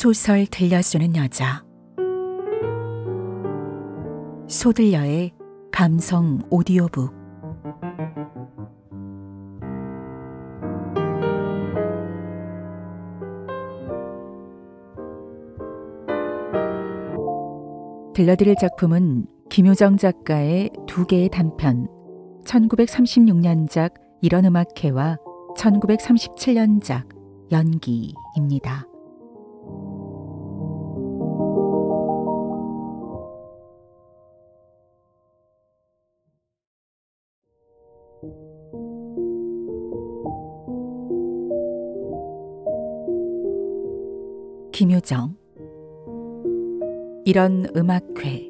소설 들려주는 여자 소들려의 감성 오디오북 들려드릴 작품은 김효정 작가의 두 개의 단편 1936년작 이런 음악회와 1937년작 연기입니다. 김효정 이런 음악회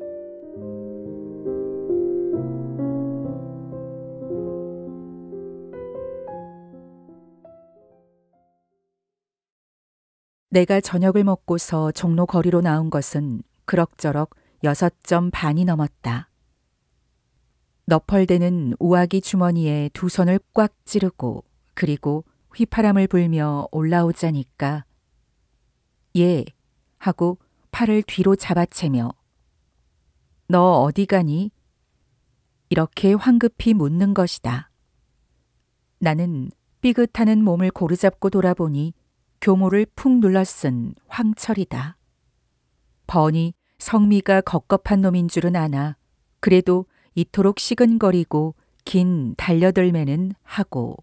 내가 저녁을 먹고서 종로 거리로 나온 것은 그럭저럭 여섯 점 반이 넘었다. 너펄대는 우아기 주머니에 두 손을 꽉 찌르고 그리고 휘파람을 불며 올라오자니까 예, 하고 팔을 뒤로 잡아채며 너 어디 가니? 이렇게 황급히 묻는 것이다. 나는 삐긋하는 몸을 고르잡고 돌아보니 교모를 푹 눌러쓴 황철이다. 번이 성미가 겁겁한 놈인 줄은 아나 그래도 이토록 시근거리고 긴 달려들매는 하고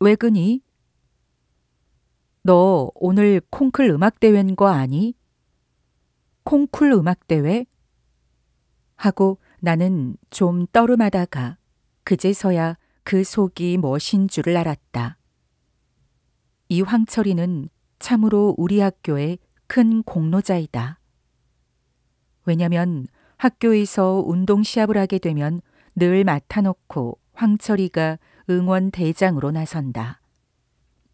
왜 그니? 너 오늘 콩쿨 음악대회인 거 아니? 콩쿨 음악대회? 하고 나는 좀 떠름하다가 그제서야 그 속이 무엇인 줄을 알았다. 이 황철이는 참으로 우리 학교의 큰 공로자이다. 왜냐면 학교에서 운동 시합을 하게 되면 늘 맡아놓고 황철이가 응원 대장으로 나선다.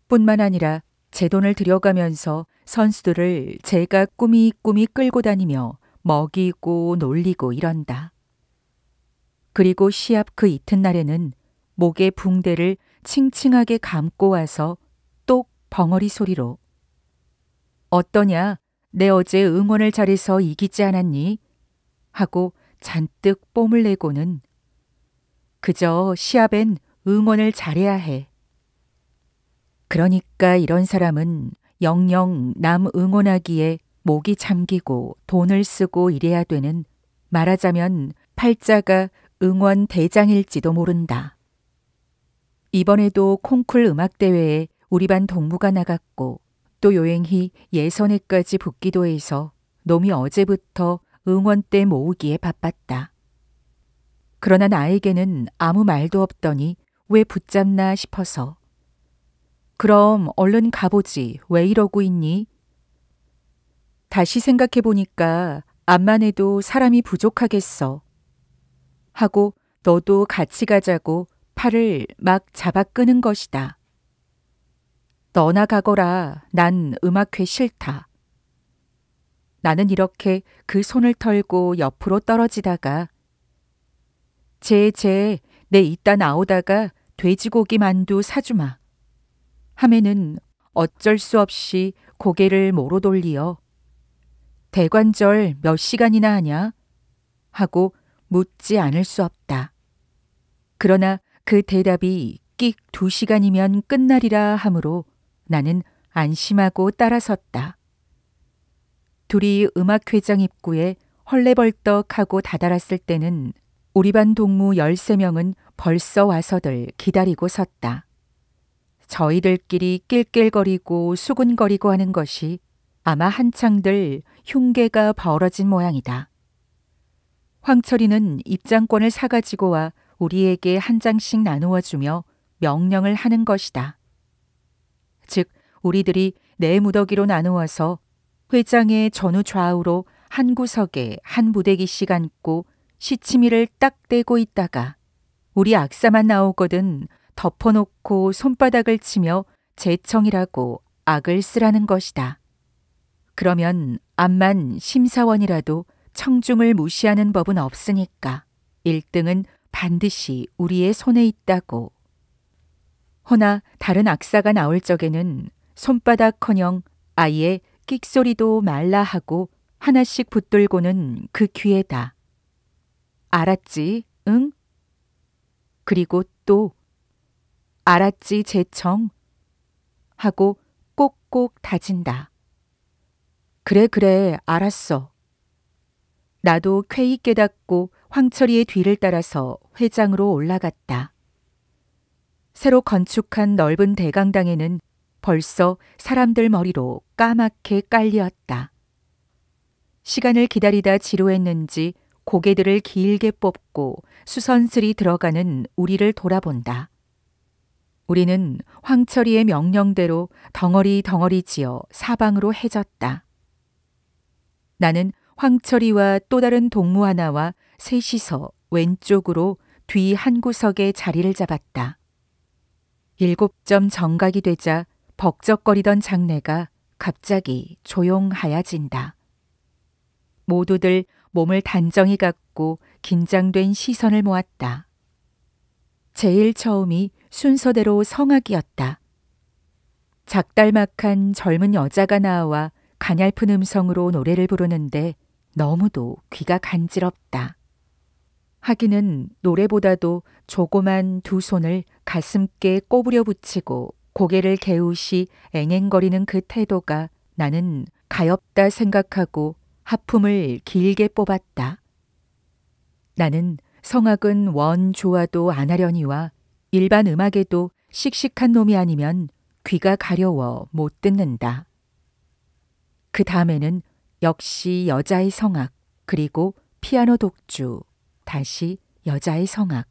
뿐만 아니라 제 돈을 들여가면서 선수들을 제가 꾸미꾸미 끌고 다니며 먹이고 놀리고 이런다. 그리고 시합 그 이튿날에는 목에 붕대를 칭칭하게 감고 와서 똑 벙어리 소리로 어떠냐? 내 어제 응원을 잘해서 이기지 않았니? 하고 잔뜩 뽐을 내고는 그저 시합엔 응원을 잘해야 해. 그러니까 이런 사람은 영영 남 응원하기에 목이 잠기고 돈을 쓰고 이래야 되는 말하자면 팔자가 응원 대장일지도 모른다. 이번에도 콩쿨 음악대회에 우리 반 동무가 나갔고 또여행히 예선에까지 붙기도 해서 놈이 어제부터 응원대 모으기에 바빴다. 그러나 나에게는 아무 말도 없더니 왜 붙잡나 싶어서 그럼 얼른 가보지. 왜 이러고 있니? 다시 생각해 보니까 암만 해도 사람이 부족하겠어. 하고 너도 같이 가자고 팔을 막 잡아 끄는 것이다. 너나 가거라. 난 음악회 싫다. 나는 이렇게 그 손을 털고 옆으로 떨어지다가 제, 제, 내 이따 나오다가 돼지고기 만두 사주마. 하매는 어쩔 수 없이 고개를 모로 돌리어 대관절 몇 시간이나 하냐? 하고 묻지 않을 수 없다. 그러나 그 대답이 끽두 시간이면 끝날이라 하므로 나는 안심하고 따라섰다. 둘이 음악회장 입구에 헐레벌떡하고 다다랐을 때는 우리 반 동무 13명은 벌써 와서들 기다리고 섰다. 저희들끼리 낄낄거리고 수군거리고 하는 것이 아마 한창들 흉계가 벌어진 모양이다. 황철이는 입장권을 사가지고 와 우리에게 한 장씩 나누어 주며 명령을 하는 것이다. 즉, 우리들이 네 무더기로 나누어서 회장의 전후 좌우로 한 구석에 한 부대기씩 앉고 시치미를 딱 떼고 있다가 우리 악사만 나오거든 덮어놓고 손바닥을 치며 재청이라고 악을 쓰라는 것이다. 그러면 암만 심사원이라도 청중을 무시하는 법은 없으니까 1등은 반드시 우리의 손에 있다고. 허나 다른 악사가 나올 적에는 손바닥커녕 아예 끽소리도 말라 하고 하나씩 붙들고는 그 귀에다. 알았지, 응? 그리고 또 알았지 제청 하고 꼭꼭 다진다. 그래 그래 알았어. 나도 쾌히 깨닫고 황철이의 뒤를 따라서 회장으로 올라갔다. 새로 건축한 넓은 대강당에는 벌써 사람들 머리로 까맣게 깔렸다 시간을 기다리다 지루했는지 고개들을 길게 뽑고 수선슬이 들어가는 우리를 돌아본다. 우리는 황철이의 명령대로 덩어리 덩어리 지어 사방으로 해졌다. 나는 황철이와 또 다른 동무 하나와 셋이서 왼쪽으로 뒤 한 구석에 자리를 잡았다. 일곱 점 정각이 되자 벅적거리던 장내가 갑자기 조용하여진다. 모두들 몸을 단정히 갖고 긴장된 시선을 모았다. 제일 처음이 순서대로 성악이었다. 작달막한 젊은 여자가 나와 가냘픈 음성으로 노래를 부르는데 너무도 귀가 간지럽다. 하기는 노래보다도 조그만 두 손을 가슴께 꼬부려 붙이고 고개를 개우시 앵앵거리는 그 태도가 나는 가엽다 생각하고 하품을 길게 뽑았다. 나는 성악은 원 좋아도 안 하려니와 일반 음악에도 씩씩한 놈이 아니면 귀가 가려워 못 듣는다. 그 다음에는 역시 여자의 성악, 그리고 피아노 독주, 다시 여자의 성악.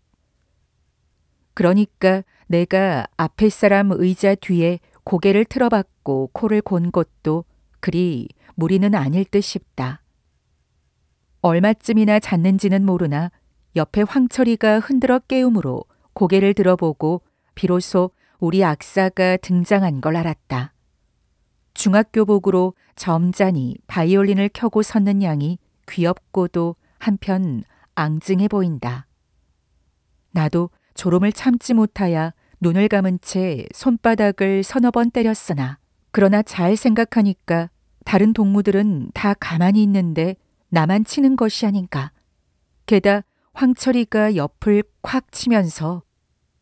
그러니까 내가 앞에 사람 의자 뒤에 고개를 틀어박고 코를 곤 것도 그리 무리는 아닐 듯 싶다. 얼마쯤이나 잤는지는 모르나 옆에 황철이가 흔들어 깨우므로 고개를 들어보고 비로소 우리 악사가 등장한 걸 알았다. 중학교복으로 점잖이 바이올린을 켜고 섰는 양이 귀엽고도 한편 앙증해 보인다. 나도 졸음을 참지 못하야 눈을 감은 채 손바닥을 서너 번 때렸으나 그러나 잘 생각하니까 다른 동무들은 다 가만히 있는데 나만 치는 것이 아닌가. 게다 황철이가 옆을 콱 치면서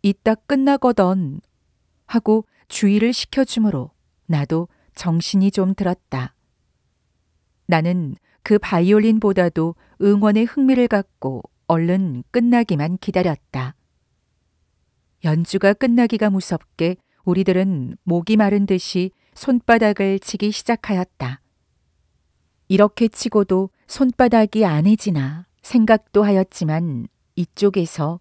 이따 끝나거든 하고 주의를 시켜주므로 나도 정신이 좀 들었다. 나는 그 바이올린보다도 응원의 흥미를 갖고 얼른 끝나기만 기다렸다. 연주가 끝나기가 무섭게 우리들은 목이 마른 듯이 손바닥을 치기 시작하였다. 이렇게 치고도 손바닥이 안해지나 생각도 하였지만 이쪽에서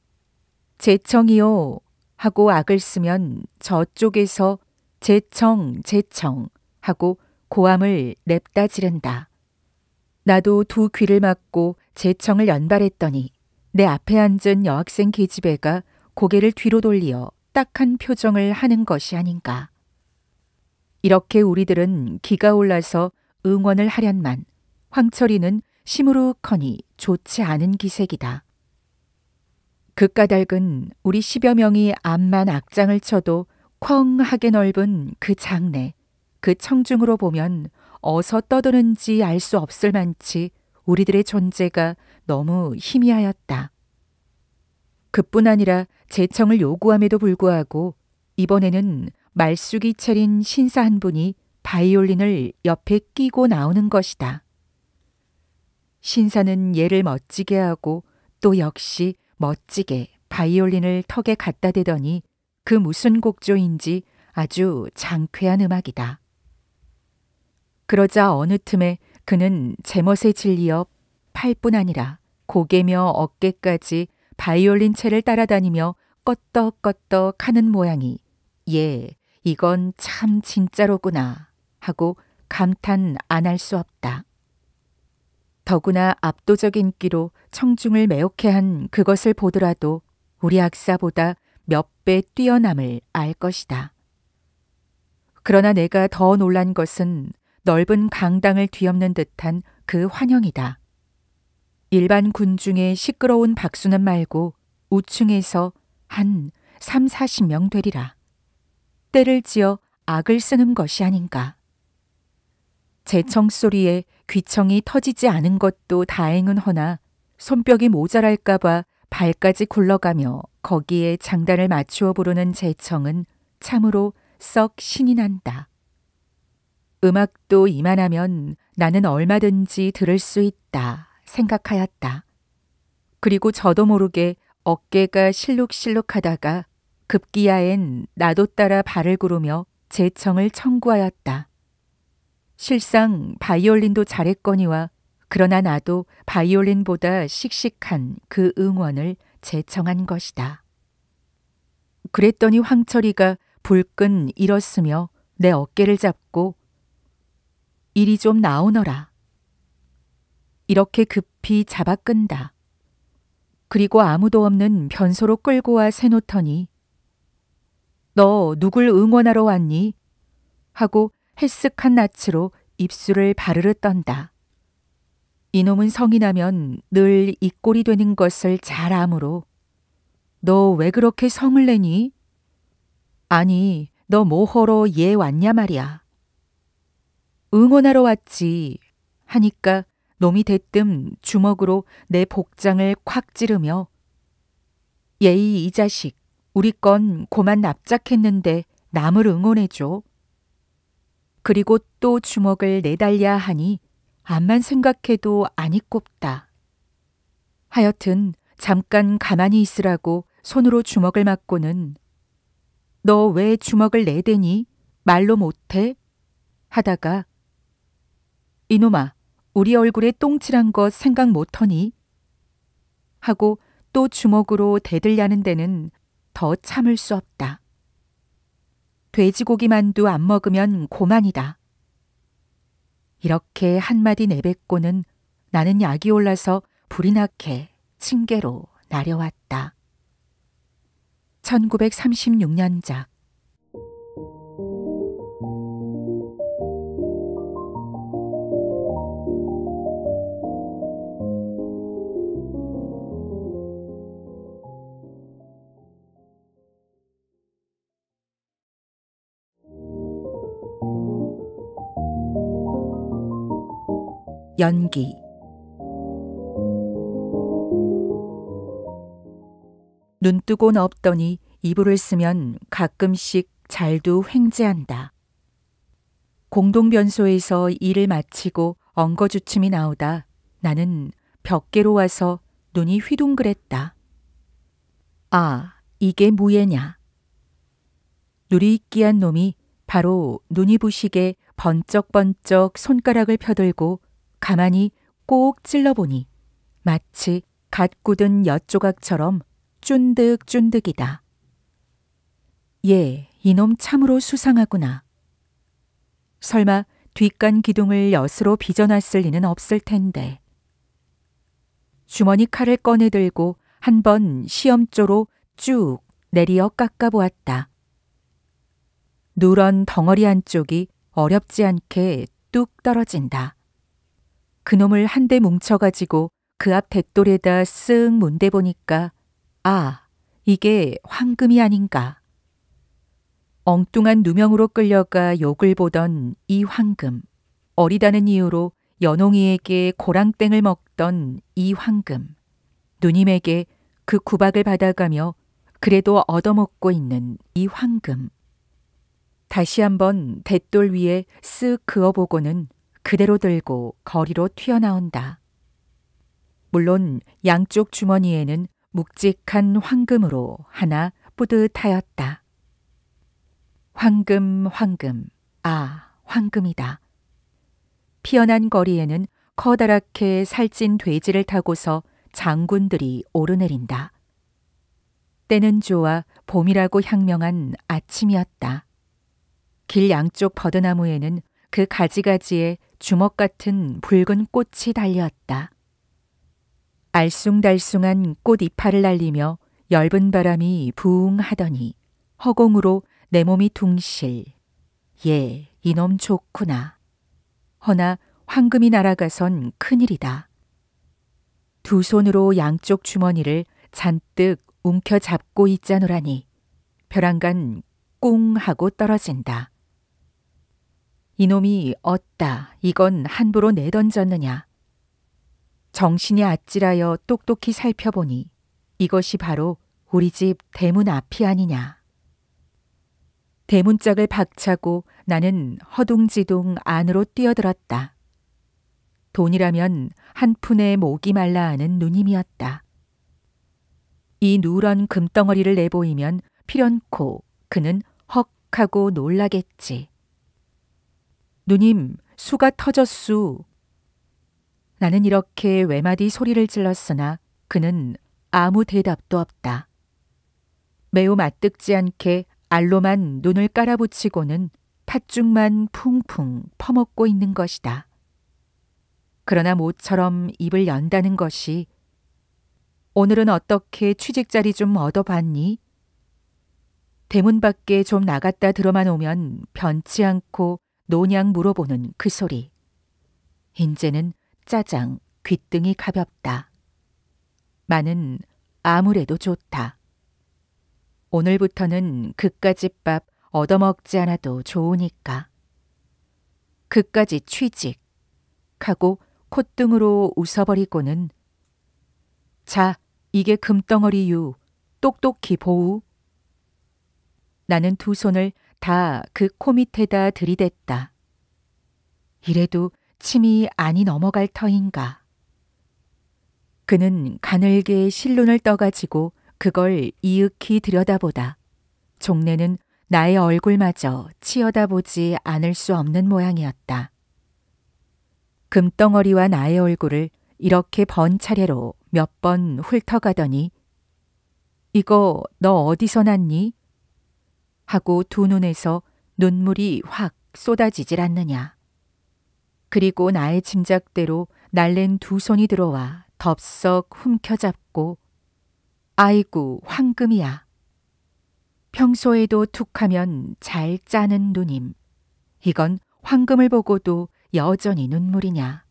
재청이요 하고 악을 쓰면 저쪽에서 재청 재청 하고 고함을 냅다 지른다. 나도 두 귀를 막고 재청을 연발했더니 내 앞에 앉은 여학생 계집애가 고개를 뒤로 돌리어 딱한 표정을 하는 것이 아닌가. 이렇게 우리들은 기가 올라서 응원을 하련만 황철이는 시무룩하니 좋지 않은 기색이다. 그 까닭은 우리 십여 명이 암만 악장을 쳐도 쾅하게 넓은 그 장내, 그 청중으로 보면 어서 떠드는지 알 수 없을 만치 우리들의 존재가 너무 희미하였다. 그뿐 아니라 재청을 요구함에도 불구하고 이번에는 말쑥이 차린 신사 한 분이 바이올린을 옆에 끼고 나오는 것이다. 신사는 얘를 멋지게 하고 또 역시 멋지게 바이올린을 턱에 갖다 대더니 그 무슨 곡조인지 아주 장쾌한 음악이다. 그러자 어느 틈에 그는 제멋에 질리어 팔뿐 아니라 고개며 어깨까지 바이올린 채를 따라다니며 껐떡껐떡 하는 모양이 예, 이건 참 진짜로구나 하고 감탄 안 할 수 없다. 더구나 압도적인 끼로 청중을 매혹해 한 그것을 보더라도 우리 악사보다몇 배 뛰어남을 알 것이다. 그러나 내가 더 놀란 것은 넓은 강당을 뒤엎는 듯한 그 환영이다. 일반 군중의 시끄러운 박수는 말고 우층에서 한 3, 40명 되리라. 때를 지어 악을 쓰는 것이 아닌가. 재청 소리에 귀청이 터지지 않은 것도 다행은 허나 손뼉이 모자랄까봐 발까지 굴러가며 거기에 장단을 맞추어 부르는 재청은 참으로 썩 신이 난다. 음악도 이만하면 나는 얼마든지 들을 수 있다 생각하였다. 그리고 저도 모르게 어깨가 실룩실룩하다가 급기야엔 나도 따라 발을 구르며 재청을 청구하였다. 실상 바이올린도 잘했거니와 그러나 나도 바이올린보다 씩씩한 그 응원을 재청한 것이다. 그랬더니 황철이가 불끈 일었으며 내 어깨를 잡고 일이 좀 나오너라. 이렇게 급히 잡아 끈다. 그리고 아무도 없는 변소로 끌고 와 세놓더니 너 누굴 응원하러 왔니? 하고 헬쓱한 낯으로 입술을 바르르 떤다. 이놈은 성이나면 늘 이 꼴이 되는 것을 잘 아므로 너 왜 그렇게 성을 내니? 아니, 너뭐하로얘 왔냐 말이야. 응원하러 왔지 하니까 놈이 대뜸 주먹으로 내 복장을 콱 찌르며 예이 이 자식 우리 건 고만 납작했는데 남을 응원해줘. 그리고 또 주먹을 내달려 하니 암만 생각해도 아니 꼽다. 하여튼 잠깐 가만히 있으라고 손으로 주먹을 맞고는 너 왜 주먹을 내대니 말로 못해? 하다가 이놈아 우리 얼굴에 똥칠한 것 생각 못하니? 하고 또 주먹으로 대들려는 데는 더 참을 수 없다. 돼지고기 만두 안 먹으면 고만이다. 이렇게 한마디 내뱉고는 나는 약이 올라서 불이 나게 층계로 나려왔다. 1936년작 연기 눈뜨고 없더니 이불을 쓰면 가끔씩 잘도 횡재한다. 공동변소에서 일을 마치고 엉거주춤이 나오다 나는 벽계로 와서 눈이 휘둥그랬다. 아, 이게 무예냐? 누리끼한 놈이 바로 눈이 부시게 번쩍번쩍 손가락을 펴들고 가만히 꼭 찔러보니 마치 갓 굳은 엿조각처럼 쫀득쫀득이다. 예, 이놈 참으로 수상하구나. 설마 뒷간 기둥을 엿으로 빚어놨을 리는 없을 텐데. 주머니 칼을 꺼내들고 한 번 시험조로 쭉 내리어 깎아보았다. 누런 덩어리 한쪽이 어렵지 않게 뚝 떨어진다. 그놈을 한 대 뭉쳐가지고 그 앞대돌에다쓱 문대 보니까 아, 이게 황금이 아닌가. 엉뚱한 누명으로 끌려가 욕을 보던 이 황금. 어리다는 이유로 연홍이에게 고랑땡을 먹던 이 황금. 누님에게 그 구박을 받아가며 그래도 얻어먹고 있는 이 황금. 다시 한번 대돌 위에 쓱 그어보고는 그대로 들고 거리로 튀어나온다. 물론 양쪽 주머니에는 묵직한 황금으로 하나 뿌듯하였다. 황금, 황금, 아, 황금이다. 피어난 거리에는 커다랗게 살찐 돼지를 타고서 장군들이 오르내린다. 때는 좋아 봄이라고 향명한 아침이었다. 길 양쪽 버드나무에는 그 가지가지에 주먹 같은 붉은 꽃이 달렸다. 알쏭달쏭한 꽃 이파를 날리며 엷은 바람이 부웅 하더니 허공으로 내 몸이 둥실. 예, 이놈 좋구나. 허나 황금이 날아가선 큰일이다. 두 손으로 양쪽 주머니를 잔뜩 움켜잡고 있자노라니 벼랑간 꽁 하고 떨어진다. 이놈이 얻다 이건 함부로 내던졌느냐. 정신이 아찔하여 똑똑히 살펴보니 이것이 바로 우리 집 대문 앞이 아니냐. 대문짝을 박차고 나는 허둥지둥 안으로 뛰어들었다. 돈이라면 한 푼에 목이 말라하는 누님이었다. 이 누런 금덩어리를 내보이면 필연코 그는 헉 하고 놀라겠지. 누님, 수가 터졌수. 나는 이렇게 외마디 소리를 질렀으나 그는 아무 대답도 없다. 매우 마뜩지 않게 알로만 눈을 깔아붙이고는 팥죽만 풍풍 퍼먹고 있는 것이다. 그러나 모처럼 입을 연다는 것이 오늘은 어떻게 취직자리 좀 얻어봤니? 대문 밖에 좀 나갔다 들어만 오면 변치 않고 노냥 물어보는 그 소리. 인제는 짜장 귀등이 가볍다. 마는 아무래도 좋다. 오늘부터는 그까지 밥 얻어먹지 않아도 좋으니까. 그까지 취직. 하고 콧등으로 웃어버리고는 자, 이게 금덩어리유. 똑똑히 보우. 나는 두 손을 다그코 밑에다 들이댔다. 이래도 침이 아니 넘어갈 터인가. 그는 가늘게 실눈을 떠가지고 그걸 이윽히 들여다보다. 종래는 나의 얼굴마저 치여다보지 않을 수 없는 모양이었다. 금덩어리와 나의 얼굴을 이렇게 번 차례로 몇 번 훑어가더니 이거 너 어디서 났니? 하고 두 눈에서 눈물이 확 쏟아지질 않느냐. 그리고 나의 짐작대로 날랜 두 손이 들어와 덥석 훔켜잡고 아이구 황금이야. 평소에도 툭하면 잘 짜는 누님. 이건 황금을 보고도 여전히 눈물이냐.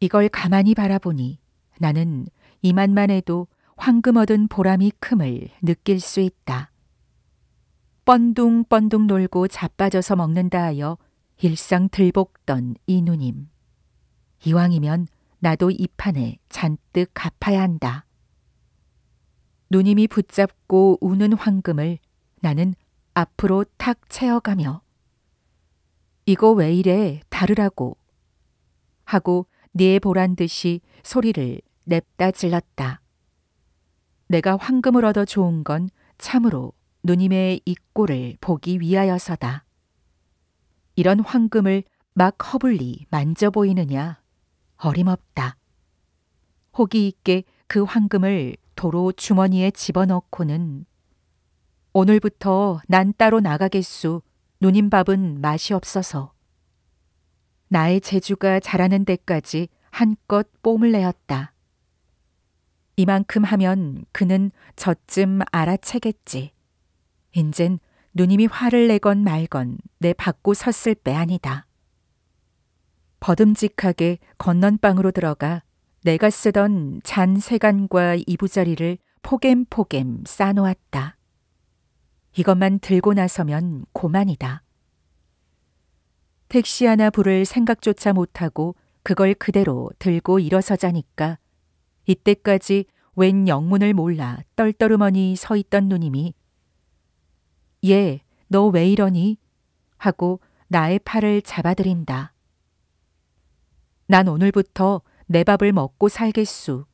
이걸 가만히 바라보니 나는 이만만 해도 황금 얻은 보람이 큼을 느낄 수 있다. 뻔둥뻔둥 놀고 자빠져서 먹는다 하여 일상 들복던이 누님. 이왕이면 나도 이 판에 잔뜩 갚아야 한다. 누님이 붙잡고 우는 황금을 나는 앞으로 탁채어가며 이거 왜 이래 다르라고 하고 네 보란 듯이 소리를 냅다 질렀다. 내가 황금을 얻어 좋은 건 참으로 누님의 입 꼴을 보기 위하여서다. 이런 황금을 막 허블리 만져 보이느냐? 어림없다. 호기 있게 그 황금을 도로 주머니에 집어넣고는 오늘부터 난 따로 나가겠수. 누님 밥은 맛이 없어서. 나의 재주가 자라는 데까지 한껏 뽐을 내었다. 이만큼 하면 그는 저쯤 알아채겠지. 인젠 누님이 화를 내건 말건 내 받고 섰을 배 아니다. 버듬직하게 건넌방으로 들어가 내가 쓰던 잔 세간과 이부자리를 포겜포겜 e m 싸놓았다. 이것만 들고 나서면 고만이다. 택시 하나 부를 생각조차 못하고 그걸 그대로 들고 일어서자니까 이때까지 웬 영문을 몰라 떨떠름하니 서 있던 누님이 예, 너 왜 이러니? 하고 나의 팔을 잡아들인다. 난 오늘부터 내 밥을 먹고 살겠수.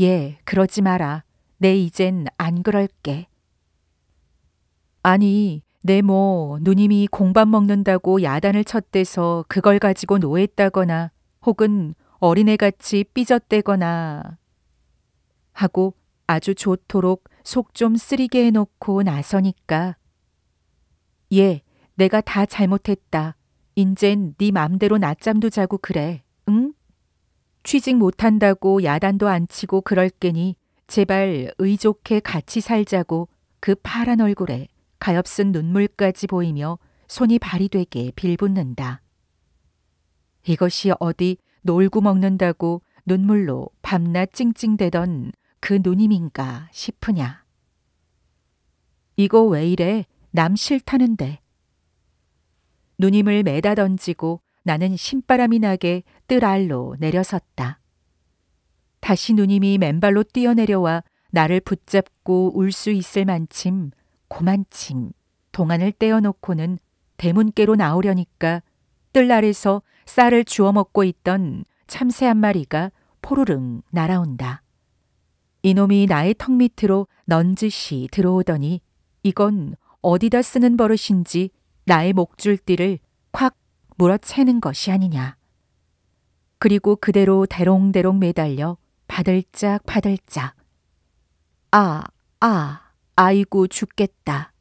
예, 그러지 마라. 내 이젠 안 그럴게. 아니, 내뭐 누님이 공밥 먹는다고 야단을 쳤대서 그걸 가지고 노했다거나 혹은 어린애같이 삐졌대거나 하고 아주 좋도록 속좀 쓰리게 해놓고 나서니까 예, 내가 다 잘못했다. 인젠 네 맘대로 낮잠도 자고 그래. 응? 취직 못한다고 야단도 안 치고 그럴 게니 제발 의좋게 같이 살자고 그 파란 얼굴에 가엾은 눈물까지 보이며 손이 발이 되게 빌붙는다. 이것이 어디 놀고 먹는다고 눈물로 밤낮 찡찡대던 그 누님인가 싶으냐. 이거 왜 이래? 남 싫다는데. 누님을 매다 던지고 나는 신바람이 나게 뜰 알로 내려섰다. 다시 누님이 맨발로 뛰어내려와 나를 붙잡고 울 수 있을 만침, 고만침, 동안을 떼어놓고는 대문께로 나오려니까 뜰 아래서 쌀을 주워 먹고 있던 참새 한 마리가 포르릉 날아온다. 이놈이 나의 턱 밑으로 넌지시 들어오더니 이건 어디다 쓰는 버릇인지 나의 목줄띠를 콱 물어채는 것이 아니냐. 그리고 그대로 대롱대롱 매달려 바들짝 바들짝. 아, 아, 아이고 죽겠다.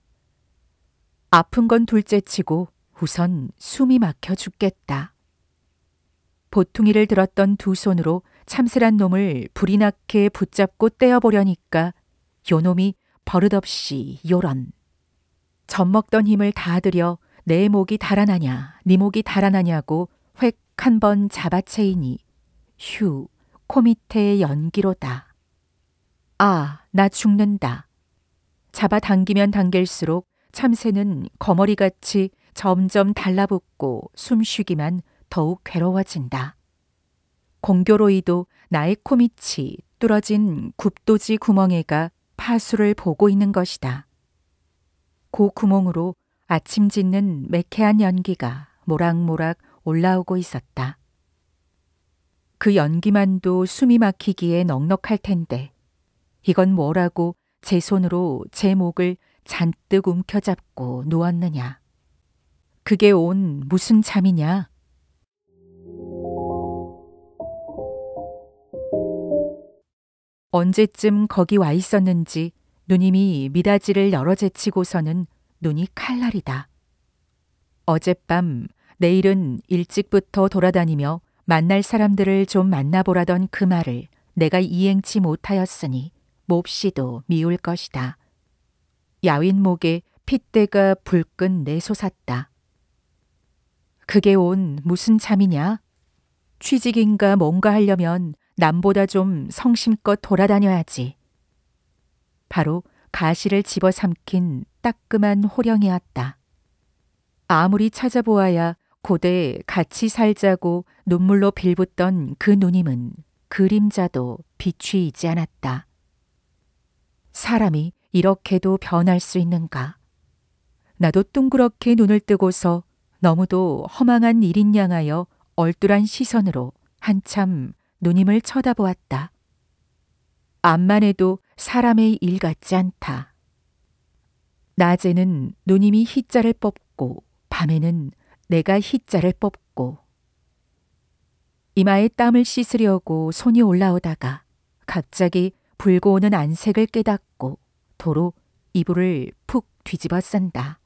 아픈 건 둘째치고 우선 숨이 막혀 죽겠다. 보퉁이를 들었던 두 손으로 참새란 놈을 불이 나게 붙잡고 떼어보려니까 요놈이 버릇없이 요런. 젖먹던 힘을 다 들여 내 목이 달아나냐, 네 목이 달아나냐고 획 한 번 잡아채이니 휴, 코 밑에 연기로다. 아, 나 죽는다. 잡아당기면 당길수록 참새는 거머리같이 점점 달라붙고 숨쉬기만 더욱 괴로워진다. 공교로이도 나의 코밑이 뚫어진 굽도지 구멍에가 파수를 보고 있는 것이다. 고 구멍으로 아침 짓는 매캐한 연기가 모락모락 올라오고 있었다. 그 연기만도 숨이 막히기에 넉넉할 텐데 이건 뭐라고 제 손으로 제 목을 잔뜩 움켜잡고 누웠느냐. 그게 온 무슨 잠이냐? 언제쯤 거기 와 있었는지 누님이 미닫이를 열어 제치고서는 눈이 칼날이다. 어젯밤 내일은 일찍부터 돌아다니며 만날 사람들을 좀 만나보라던 그 말을 내가 이행치 못하였으니 몹시도 미울 것이다. 야윈목에 핏대가 불끈 내솟았다. 그게 온 무슨 잠이냐? 취직인가 뭔가 하려면 남보다 좀 성심껏 돌아다녀야지. 바로 가시를 집어삼킨 따끔한 호령이었다. 아무리 찾아보아야 고대 같이 살자고 눈물로 빌붙던 그 누님은 그림자도 비추이지 않았다. 사람이 이렇게도 변할 수 있는가? 나도 둥그렇게 눈을 뜨고서 너무도 허망한 일인 양하여 얼뚤한 시선으로 한참 누님을 쳐다보았다. 암만 해도 사람의 일 같지 않다. 낮에는 누님이 희자를 뽑고 밤에는 내가 희자를 뽑고 이마에 땀을 씻으려고 손이 올라오다가 갑자기 불고 오는 안색을 깨닫고 도로 이불을 푹 뒤집어 쓴다.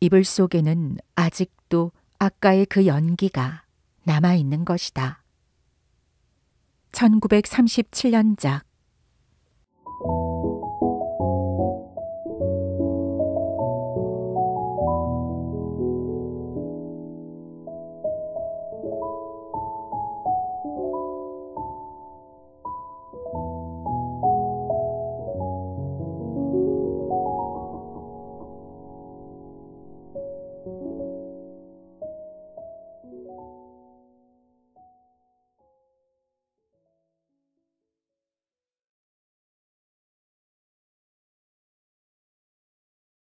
이불 속에는 아직도 아까의 그 연기가 남아 있는 것이다. 1937년작